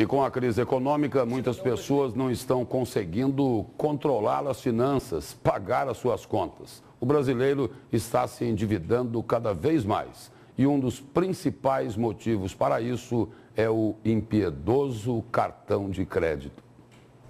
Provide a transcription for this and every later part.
E com a crise econômica, muitas pessoas não estão conseguindo controlar as finanças, pagar as suas contas. O brasileiro está se endividando cada vez mais. E um dos principais motivos para isso é o impiedoso cartão de crédito.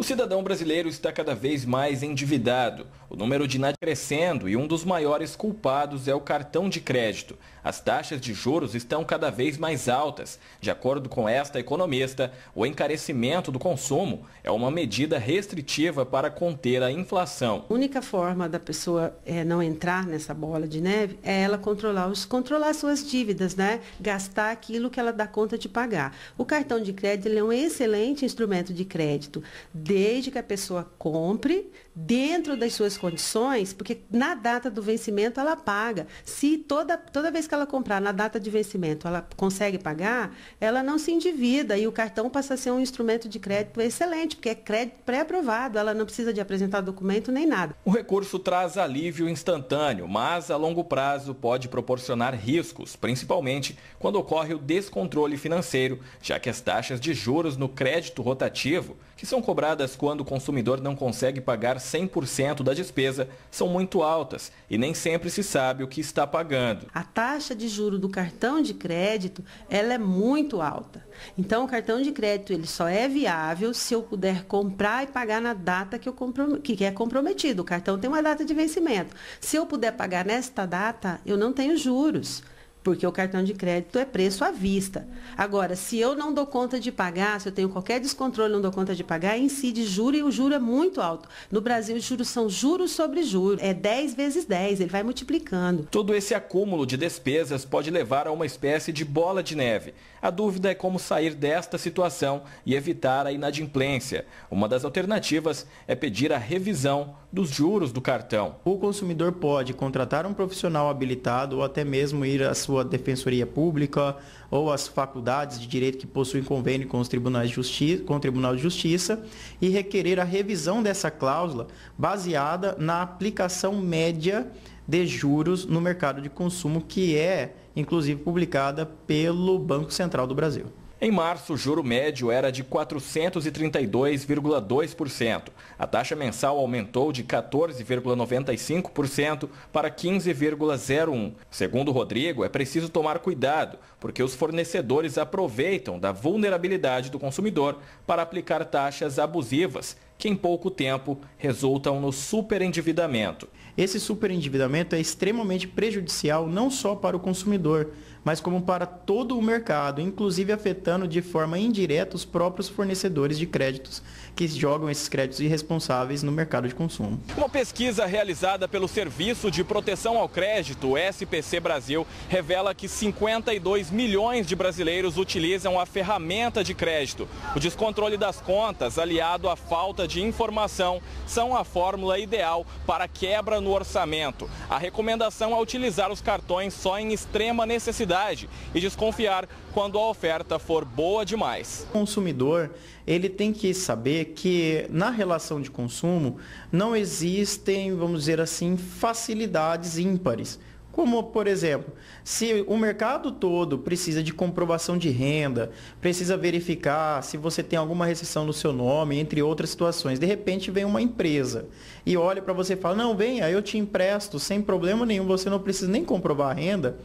O cidadão brasileiro está cada vez mais endividado. O número de inadimplentes crescendo e um dos maiores culpados é o cartão de crédito. As taxas de juros estão cada vez mais altas. De acordo com esta economista, o encarecimento do consumo é uma medida restritiva para conter a inflação. A única forma da pessoa é, não entrar nessa bola de neve é ela controlar, os, controlar suas dívidas, né? gastar aquilo que ela dá conta de pagar. O cartão de crédito é um excelente instrumento de crédito desde que a pessoa compre dentro das suas condições, porque na data do vencimento ela paga. Se toda, toda vez que ela comprar na data de vencimento ela consegue pagar, ela não se endivida e o cartão passa a ser um instrumento de crédito excelente, porque é crédito pré-aprovado, ela não precisa de apresentar documento nem nada. O recurso traz alívio instantâneo, mas a longo prazo pode proporcionar riscos, principalmente quando ocorre o descontrole financeiro, já que as taxas de juros no crédito rotativo, que são cobradas cobradas quando o consumidor não consegue pagar 100% da despesa são muito altas e nem sempre se sabe o que está pagando. A taxa de juro do cartão de crédito, ela é muito alta. Então, o cartão de crédito ele só é viável se eu puder comprar e pagar na data que, eu comprom... que é comprometido. O cartão tem uma data de vencimento. Se eu puder pagar nesta data, eu não tenho juros. Porque o cartão de crédito é preço à vista. Agora, se eu não dou conta de pagar, se eu tenho qualquer descontrole, não dou conta de pagar, incide juro e o juro é muito alto. No Brasil, os juros são juros sobre juros. É 10 vezes 10, ele vai multiplicando. Todo esse acúmulo de despesas pode levar a uma espécie de bola de neve. A dúvida é como sair desta situação e evitar a inadimplência. Uma das alternativas é pedir a revisão dos juros do cartão. O consumidor pode contratar um profissional habilitado ou até mesmo ir às sua defensoria pública ou as faculdades de direito que possuem convênio com, os tribunais de justiça, com o Tribunal de Justiça e requerer a revisão dessa cláusula baseada na aplicação média de juros no mercado de consumo, que é inclusive publicada pelo Banco Central do Brasil. Em março, o juro médio era de 432,2%. A taxa mensal aumentou de 14,95% para 15,01%. Segundo Rodrigo, é preciso tomar cuidado, porque os fornecedores aproveitam da vulnerabilidade do consumidor para aplicar taxas abusivas que em pouco tempo resultam no superendividamento. Esse superendividamento é extremamente prejudicial não só para o consumidor, mas como para todo o mercado, inclusive afetando de forma indireta os próprios fornecedores de créditos que jogam esses créditos irresponsáveis no mercado de consumo. Uma pesquisa realizada pelo Serviço de Proteção ao Crédito, SPC Brasil, revela que 52 milhões de brasileiros utilizam a ferramenta de crédito. O descontrole das contas, aliado à falta de informação são a fórmula ideal para quebra no orçamento. A recomendação é utilizar os cartões só em extrema necessidade e desconfiar quando a oferta for boa demais. O consumidor, ele tem que saber que na relação de consumo não existem, vamos dizer assim, facilidades ímpares. Como, por exemplo, se o mercado todo precisa de comprovação de renda, precisa verificar se você tem alguma recessão no seu nome, entre outras situações. De repente vem uma empresa e olha para você e fala: "Não, venha, eu te empresto sem problema nenhum, você não precisa nem comprovar a renda"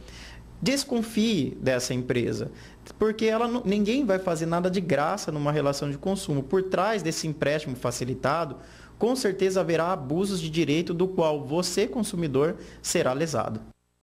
desconfie dessa empresa, porque ela ninguém vai fazer nada de graça numa relação de consumo. Por trás desse empréstimo facilitado, com certeza haverá abusos de direito do qual você, consumidor, será lesado.